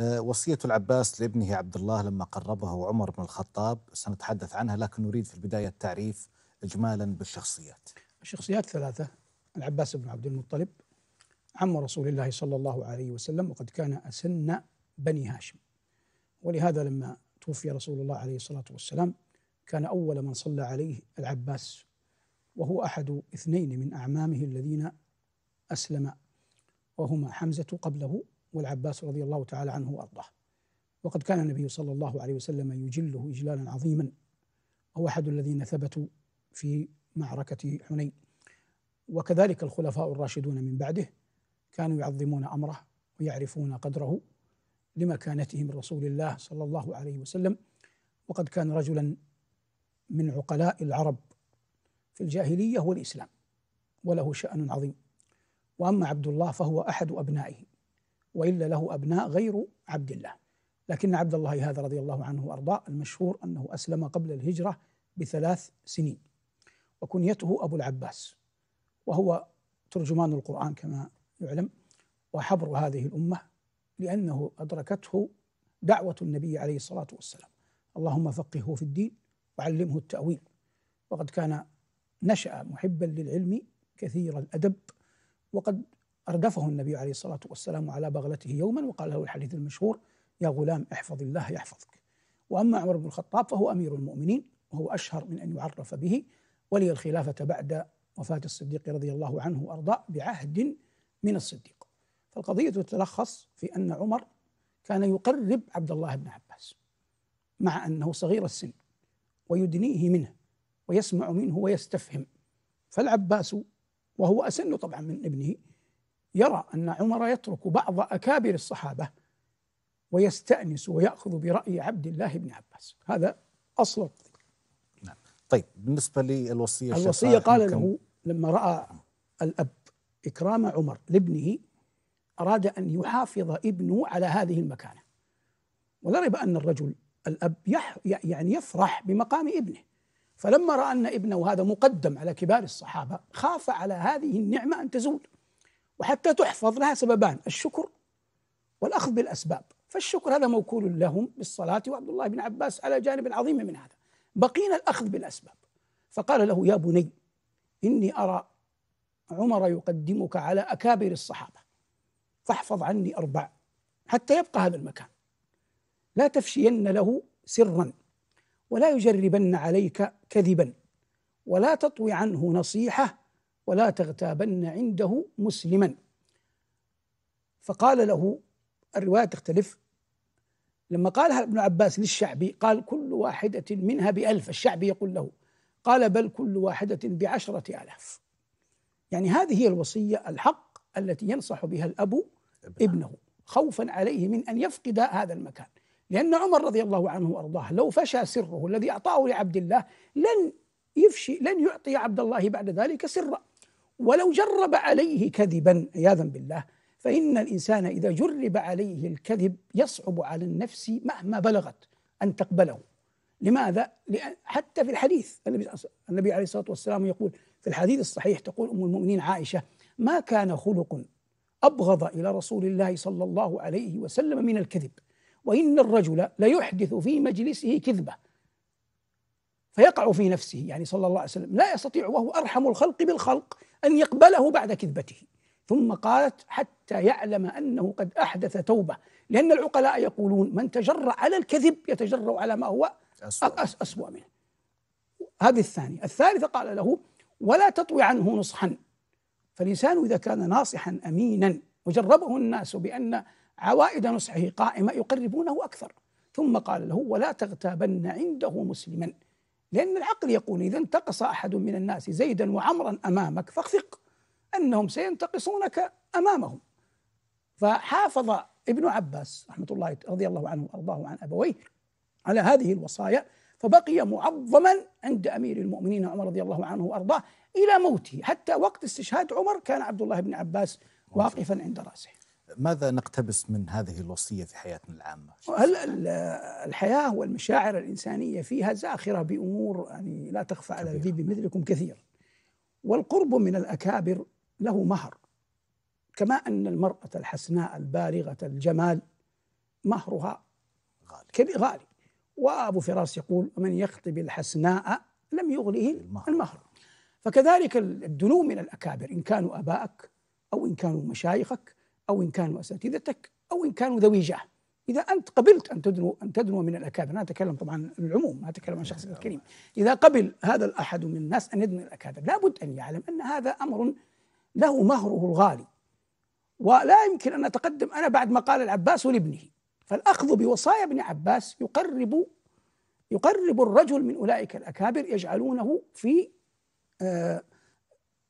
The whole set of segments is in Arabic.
أه، وصية العباس لابنه عبد الله لما قربه عمر بن الخطاب سنتحدث عنها لكن نريد في البداية التعريف إجمالا بالشخصيات الشخصيات ثلاثة العباس بن عبد المطلب عم رسول الله صلى الله عليه وسلم وقد كان أسن بني هاشم ولهذا لما توفي رسول الله عليه الصلاة والسلام كان أول من صلى عليه العباس وهو أحد اثنين من أعمامه الذين أسلما وهما حمزة قبله والعباس رضي الله تعالى عنه وارضاه وقد كان النبي صلى الله عليه وسلم يجله اجلالا عظيما هو احد الذين ثبتوا في معركه حنين وكذلك الخلفاء الراشدون من بعده كانوا يعظمون امره ويعرفون قدره لمكانته من رسول الله صلى الله عليه وسلم وقد كان رجلا من عقلاء العرب في الجاهليه والاسلام وله شان عظيم واما عبد الله فهو احد ابنائه وإلا له أبناء غير عبد الله لكن عبد الله هذا رضي الله عنه وأرضاه المشهور أنه أسلم قبل الهجرة بثلاث سنين وكنيته أبو العباس وهو ترجمان القرآن كما يعلم وحبر هذه الأمة لأنه أدركته دعوة النبي عليه الصلاة والسلام اللهم فقهه في الدين وعلمه التأويل وقد كان نشأ محبا للعلم كثير الأدب وقد أردفه النبي عليه الصلاة والسلام على بغلته يوما وقال له الحديث المشهور يا غلام احفظ الله يحفظك وأما عمر بن الخطاب فهو أمير المؤمنين وهو أشهر من أن يعرف به ولي الخلافة بعد وفاة الصديق رضي الله عنه وأرضاه بعهد من الصديق فالقضية تتلخص في أن عمر كان يقرب عبد الله بن عباس مع أنه صغير السن ويدنيه منه ويسمع منه ويستفهم فالعباس وهو أسن طبعا من ابنه يرى أن عمر يترك بعض أكابر الصحابة ويستأنس ويأخذ برأي عبد الله بن عباس هذا أصل القضية نعم. طيب بالنسبة للوصية الوصية قال له لما رأى الأب إكرام عمر لابنه أراد أن يحافظ ابنه على هذه المكانة ولا ريب أن الرجل الأب يح يعني يفرح بمقام ابنه فلما رأى أن ابنه هذا مقدم على كبار الصحابة خاف على هذه النعمة أن تزول وحتى تحفظ لها سببان الشكر والأخذ بالأسباب فالشكر هذا موكول لهم بالصلاة وعبد الله بن عباس على جانب عظيم من هذا بقينا الأخذ بالأسباب فقال له يا بني إني أرى عمر يقدمك على أكابر الصحابة فاحفظ عني أربع حتى يبقى هذا المكان لا تفشين له سرا ولا يجربن عليك كذبا ولا تطوي عنه نصيحة ولا تغتابن عنده مسلما فقال له الرواية تختلف لما قالها ابن عباس للشعبي قال كل واحدة منها بألف الشعبي يقول له قال بل كل واحدة بعشرة آلاف يعني هذه هي الوصية الحق التي ينصح بها الأب ابنه خوفا عليه من أن يفقد هذا المكان لأن عمر رضي الله عنه وأرضاه لو فشى سره الذي أعطاه لعبد الله لن يفشي لن يعطي عبد الله بعد ذلك سرا ولو جرب عليه كذبا عياذا بالله فإن الإنسان إذا جرب عليه الكذب يصعب على النفس مهما بلغت أن تقبله لماذا؟ حتى في الحديث النبي عليه الصلاة والسلام يقول في الحديث الصحيح تقول أم المؤمنين عائشة ما كان خلق أبغض إلى رسول الله صلى الله عليه وسلم من الكذب وإن الرجل ليحدث في مجلسه كذبة فيقع في نفسه يعني صلى الله عليه وسلم لا يستطيع وهو أرحم الخلق بالخلق أن يقبله بعد كذبته ثم قالت حتى يعلم أنه قد أحدث توبة لأن العقلاء يقولون من تجرأ على الكذب يتجرأ على ما هو أسوأ, أسوأ منه هذه الثانية الثالثة قال له ولا تطوي عنه نصحا فالإنسان إذا كان ناصحا أمينا وجربه الناس بأن عوائد نصحه قائمة يقربونه أكثر ثم قال له ولا تغتابن عنده مسلما لأن العقل يقول إذا انتقص أحد من الناس زيدا وعمرا أمامك فاخفق أنهم سينتقصونك أمامهم فحافظ ابن عباس رحمة الله رضي الله عنه وأرضاه عن أبويه على هذه الوصايا فبقي معظما عند أمير المؤمنين عمر رضي الله عنه وأرضاه إلى موته حتى وقت استشهاد عمر كان عبد الله بن عباس واقفا عند رأسه ماذا نقتبس من هذه الوصية في حياتنا العامة؟ الحياة والمشاعر الإنسانية فيها زاخرة بأمور يعني لا تخفى كبيرة. على ذي بمثلكم كثير والقرب من الأكابر له مهر كما أن المرأة الحسناء البالغة الجمال مهرها غالي, كبير غالي وأبو فراس يقول من يخطب الحسناء لم يغله المهر, المهر. فكذلك الدنو من الأكابر إن كانوا أبائك أو إن كانوا مشايخك أو إن كانوا أساتذتك أو إن كانوا ذوي جاه إذا أنت قبلت أن تدنو أن تدنو من الأكابر أنا أتكلم طبعا العموم ما أتكلم عن شخص الكريم إذا قبل هذا الأحد من الناس أن يدنو الأكابر لا بد أن يعلم أن هذا أمر له مهره الغالي ولا يمكن أن أتقدم أنا بعد ما قال العباس لابنه فالأخذ بوصايا ابن عباس يقرب يقرب الرجل من أولئك الأكابر يجعلونه في آه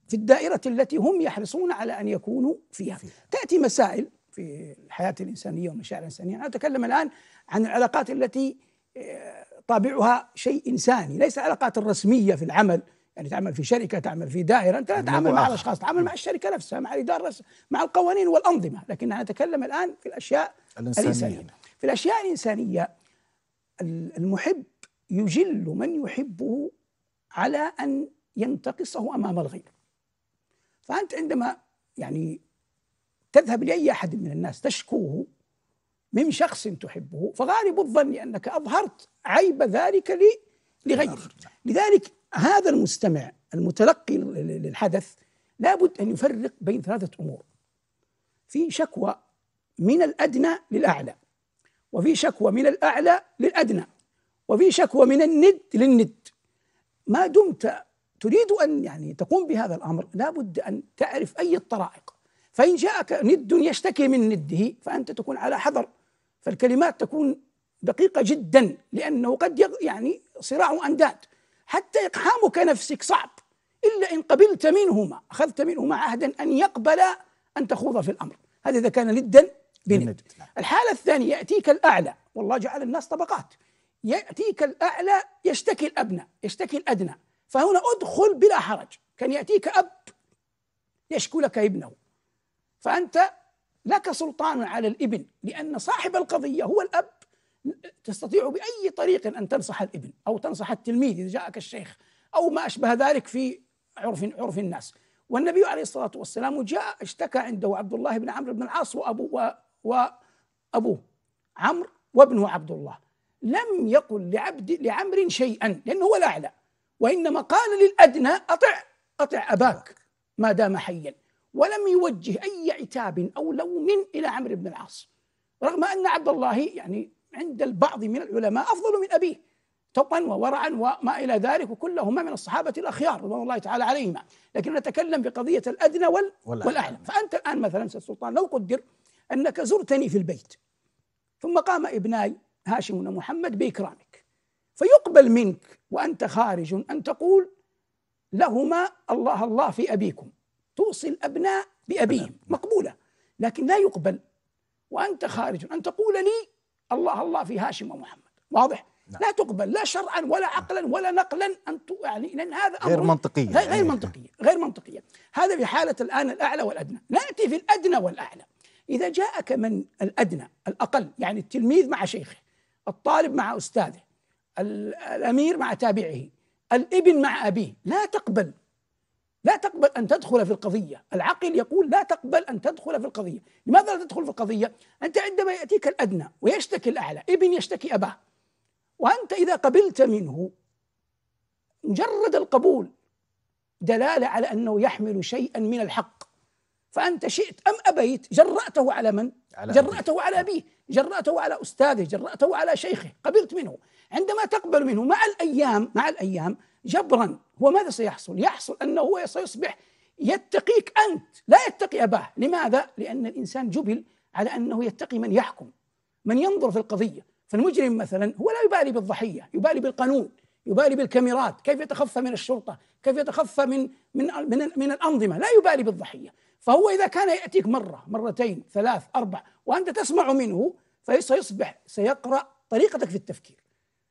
في الدائرة التي هم يحرصون على أن يكونوا فيها تأتي مسائل في الحياة الإنسانية والمشاعر الإنسانية أنا أتكلم الآن عن العلاقات التي آه، طابعها شيء إنساني ليس العلاقات الرسمية في العمل يعني تعمل في شركة تعمل في دائرة أنت لا تعمل مع الأشخاص تعمل مع الشركة نفسها مع الإدارة مع القوانين والأنظمة لكن أنا أتكلم الآن في الأشياء الإنسانية, الإنسانية. في الأشياء الإنسانية المحب يجل من يحبه على أن ينتقصه أمام الغير فأنت عندما يعني تذهب لأي أحد من الناس تشكوه من شخص تحبه فغالب الظن أنك أظهرت عيب ذلك لغيرك لذلك هذا المستمع المتلقي للحدث لابد أن يفرق بين ثلاثة أمور في شكوى من الأدنى للأعلى وفي شكوى من الأعلى للأدنى وفي شكوى من الند للند ما دمت تريد أن يعني تقوم بهذا الأمر لابد أن تعرف أي الطرائق فإن جاءك ند يشتكي من نده فأنت تكون على حذر فالكلمات تكون دقيقة جدا لأنه قد يعني صراع أنداد حتى إقحامك نفسك صعب إلا إن قبلت منهما أخذت منهما عهدا أن يقبل أن تخوض في الأمر هذا إذا كان ندا بند الحالة الثانية يأتيك الأعلى والله جعل الناس طبقات يأتيك الأعلى يشتكي الأبنى يشتكي الأدنى فهنا ادخل بلا حرج كان يأتيك أب يشكو لك ابنه فأنت لك سلطان على الابن لأن صاحب القضية هو الأب تستطيع بأي طريق أن تنصح الابن أو تنصح التلميذ إذا جاءك الشيخ أو ما أشبه ذلك في عرف عرف الناس والنبي عليه الصلاة والسلام جاء اشتكى عنده عبد الله بن عمرو بن العاص وأبوه وأبوه عمرو وابنه عبد الله لم يقل لعبد لعمر شيئا لأنه هو الأعلى وإنما قال للأدنى أطع أطع أباك ما دام حيا ولم يوجه أي عتاب أو لوم إلى عمرو بن العاص رغم أن عبد الله يعني عند البعض من العلماء أفضل من أبيه طبا وورعا وما إلى ذلك وكلهما من الصحابة الأخيار رضوان الله تعالى عليهما لكن نتكلم بقضية الأدنى وال والأعلى فأنت الآن مثلا سيد السلطان لو قدر أنك زرتني في البيت ثم قام ابناي هاشم ومحمد بإكرامك فيقبل منك وانت خارج ان تقول لهما الله الله في ابيكم توصي الابناء بابيهم مقبوله لكن لا يقبل وانت خارج ان تقول لي الله الله في هاشم ومحمد واضح؟ لا, نعم. لا تقبل لا شرعا ولا نعم. عقلا ولا نقلا ان يعني لان هذا امر غير منطقية غير, غير منطقية غير منطقية هذا في حالة الان الاعلى والادنى ناتي في الادنى والاعلى إذا جاءك من الأدنى الأقل يعني التلميذ مع شيخه الطالب مع أستاذه الأمير مع تابعه الابن مع أبيه لا تقبل لا تقبل أن تدخل في القضية العقل يقول لا تقبل أن تدخل في القضية لماذا لا تدخل في القضية؟ أنت عندما يأتيك الأدنى ويشتكي الأعلى ابن يشتكي أباه وأنت إذا قبلت منه مجرد القبول دلالة على أنه يحمل شيئا من الحق فأنت شئت أم أبيت جرأته على من؟ على جرأته أبيه. على أبيه جرأته على أستاذه جرأته على شيخه قبلت منه عندما تقبل منه مع الأيام مع الأيام جبرا هو ماذا سيحصل؟ يحصل أنه هو سيصبح يتقيك أنت لا يتقي أباه لماذا؟ لأن الإنسان جبل على أنه يتقي من يحكم من ينظر في القضية فالمجرم مثلا هو لا يبالي بالضحية يبالي بالقانون يبالي بالكاميرات كيف يتخفى من الشرطة كيف يتخفى من من من, من الأنظمة لا يبالي بالضحية فهو إذا كان يأتيك مرة مرتين ثلاث أربع وأنت تسمع منه فسيصبح سيقرأ طريقتك في التفكير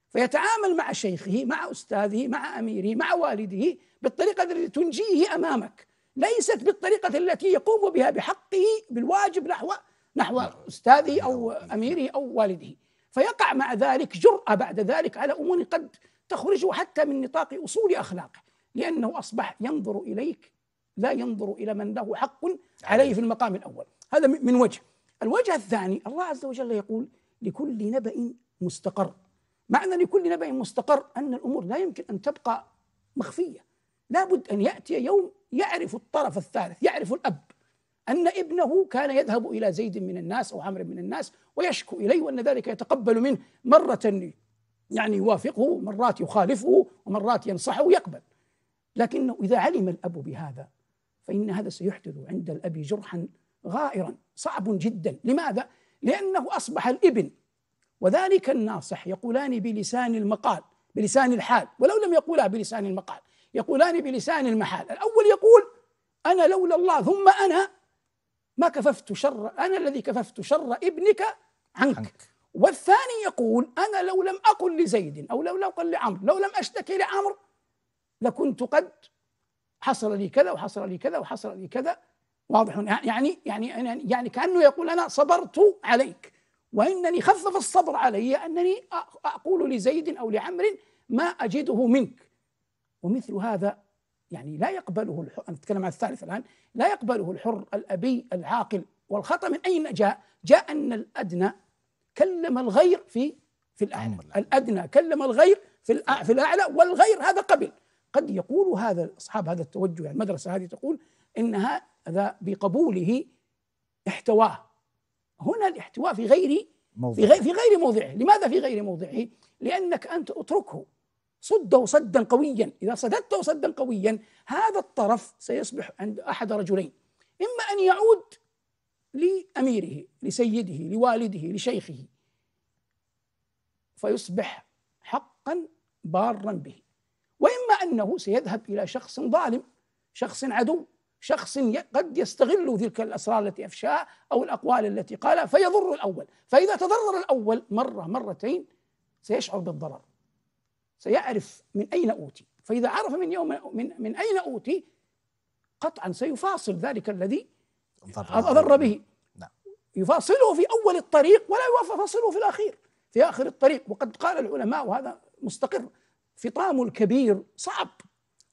فيتعامل مع شيخه مع أستاذه مع أميره مع والده بالطريقة التي تنجيه أمامك ليست بالطريقة التي يقوم بها بحقه بالواجب نحو نحو نعم. أستاذه نعم. أو أميره أو والده فيقع مع ذلك جرأة بعد ذلك على أمور قد تخرجه حتى من نطاق أصول أخلاقه لأنه أصبح ينظر إليك لا ينظر إلى من له حق عليه في المقام الأول هذا من وجه الوجه الثاني الله عز وجل يقول لكل نبأ مستقر معنى لكل نبأ مستقر أن الأمور لا يمكن أن تبقى مخفية لابد أن يأتي يوم يعرف الطرف الثالث يعرف الأب أن ابنه كان يذهب إلى زيد من الناس أو عمرو من الناس ويشكو إليه وأن ذلك يتقبل منه مرة يعني يوافقه مرات يخالفه ومرات ينصحه ويقبل لكنه إذا علم الأب بهذا فإن هذا سيحدث عند الأب جرحا غائرا صعب جدا لماذا؟ لأنه أصبح الابن وذلك الناصح يقولان بلسان المقال بلسان الحال ولو لم يقولا بلسان المقال يقولان بلسان المحال الأول يقول أنا لولا الله ثم أنا ما كففت شر أنا الذي كففت شر ابنك عنك, عنك. والثاني يقول أنا لو لم أقل لزيد أو لو لم أقل لعمر لو لم أشتكي لعمر لكنت قد حصل لي كذا وحصل لي كذا وحصل لي كذا واضح يعني،, يعني يعني يعني كانه يقول انا صبرت عليك وانني خفف الصبر علي انني اقول لزيد او لعمر ما اجده منك ومثل هذا يعني لا يقبله الحر أنا أتكلم عن الثالث الآن لا يقبله الحر الأبي العاقل والخطأ من أين جاء جاء أن الأدنى كلم الغير في في الأعلى الأدنى كلم الغير في في الأعلى والغير هذا قبل قد يقول هذا أصحاب هذا التوجه يعني المدرسة هذه تقول إن هذا بقبوله احتواه هنا الاحتواء في غير في غير في غير موضعه، لماذا في غير موضعه؟ لأنك أنت اتركه صده صدا قويا، إذا صددته صدا قويا هذا الطرف سيصبح عند أحد رجلين إما أن يعود لأميره لسيده لوالده لشيخه فيصبح حقا بارا به إما أنه سيذهب إلى شخص ظالم شخص عدو شخص قد يستغل تلك الأسرار التي أفشاها أو الأقوال التي قالها فيضر الأول فإذا تضرر الأول مرة مرتين سيشعر بالضرر سيعرف من أين أوتي فإذا عرف من يوم من, من أين أوتي قطعا سيفاصل ذلك الذي أضر به نعم. يفاصله في أول الطريق ولا يفاصله في الأخير في آخر الطريق وقد قال العلماء وهذا مستقر فطام الكبير صعب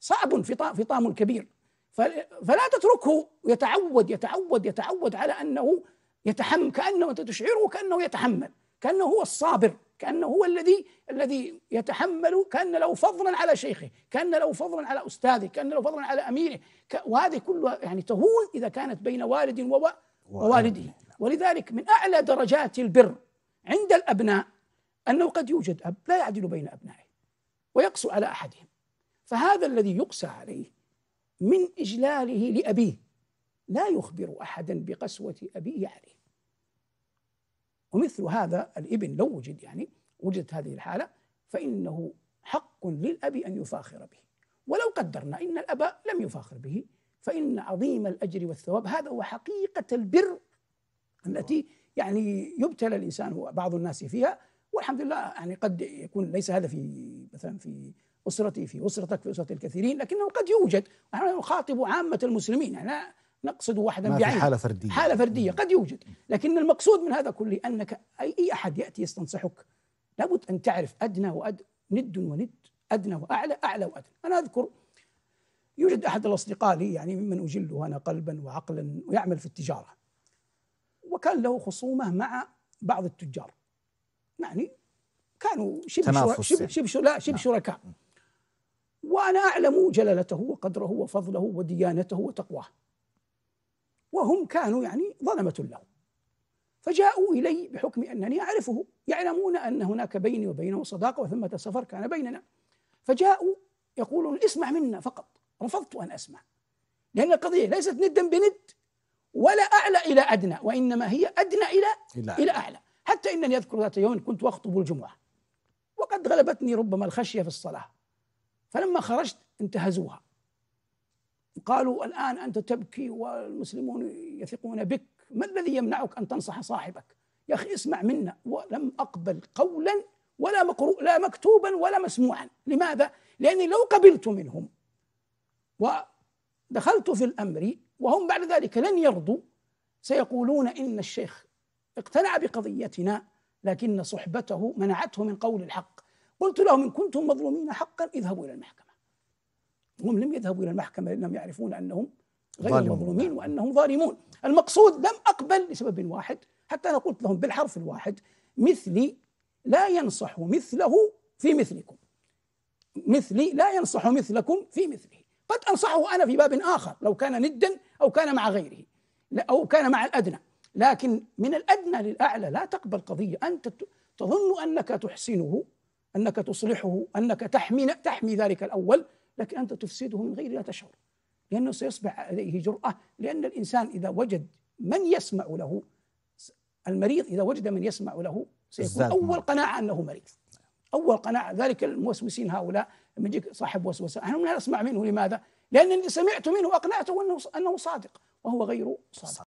صعب فطام الكبير فلا تتركه يتعود يتعود يتعود على انه يتحمل كانه انت تشعره كانه يتحمل كانه هو الصابر كانه هو الذي الذي يتحمل كان له فضلا على شيخه كان له فضلا على استاذه كان له فضلا على اميره وهذه كلها يعني تهون اذا كانت بين والد ووالده ولذلك من اعلى درجات البر عند الابناء انه قد يوجد اب لا يعدل بين ابنائه ويقسو على احدهم فهذا الذي يقسى عليه من اجلاله لابيه لا يخبر احدا بقسوه ابيه عليه ومثل هذا الابن لو وجد يعني وجدت هذه الحاله فانه حق للاب ان يفاخر به ولو قدرنا ان الاب لم يفاخر به فان عظيم الاجر والثواب هذا هو حقيقه البر التي يعني يبتلى الانسان بعض الناس فيها والحمد لله يعني قد يكون ليس هذا في مثلا في اسرتي في اسرتك في اسره الكثيرين لكنه قد يوجد نحن نخاطب عامه المسلمين يعني لا نقصد واحدا في حاله فرديه حاله فرديه قد يوجد لكن المقصود من هذا كله انك اي احد ياتي يستنصحك لابد ان تعرف ادنى واد ند وند ادنى واعلى اعلى وادنى انا اذكر يوجد احد الاصدقاء لي يعني ممن اجله انا قلبا وعقلا ويعمل في التجاره وكان له خصومه مع بعض التجار يعني كانوا شبه شبه, يعني. شبه لا شبه نعم. شركاء وانا اعلم جلالته وقدره وفضله وديانته وتقواه وهم كانوا يعني ظلمه له فجاءوا الي بحكم انني اعرفه يعلمون ان هناك بيني وبينه صداقه وثمه سفر كان بيننا فجاءوا يقولون اسمع منا فقط رفضت ان اسمع لان القضيه ليست ندا بند ولا اعلى الى ادنى وانما هي ادنى الى الى اعلى, إلى أعلى. حتى إنني أذكر ذات يوم كنت أخطب الجمعة وقد غلبتني ربما الخشية في الصلاة فلما خرجت انتهزوها قالوا الآن أنت تبكي والمسلمون يثقون بك ما الذي يمنعك أن تنصح صاحبك يا أخي اسمع منا ولم أقبل قولا ولا مقروء لا مكتوبا ولا مسموعا لماذا؟ لأني لو قبلت منهم ودخلت في الأمر وهم بعد ذلك لن يرضوا سيقولون إن الشيخ اقتنع بقضيتنا لكن صحبته منعته من قول الحق قلت لهم إن كنتم مظلومين حقا اذهبوا إلى المحكمة هم لم يذهبوا إلى المحكمة لأنهم يعرفون أنهم غير ظالمون. مظلومين وأنهم ظالمون المقصود لم أقبل لسبب واحد حتى أنا قلت لهم بالحرف الواحد مثلي لا ينصح مثله في مثلكم مثلي لا ينصح مثلكم في مثله قد أنصحه أنا في باب آخر لو كان ندا أو كان مع غيره أو كان مع الأدنى لكن من الادنى للاعلى لا تقبل قضيه انت تظن انك تحسنه انك تصلحه انك تحمي تحمي ذلك الاول لكن انت تفسده من غير لا تشعر لانه سيصبح عليه جراه لان الانسان اذا وجد من يسمع له المريض اذا وجد من يسمع له سيكون اول قناعه انه مريض اول قناعه ذلك الموسوسين هؤلاء لما يجيك صاحب وسوسه انا لا اسمع منه لماذا؟ لانني سمعت منه اقنعته انه انه صادق وهو غير صادق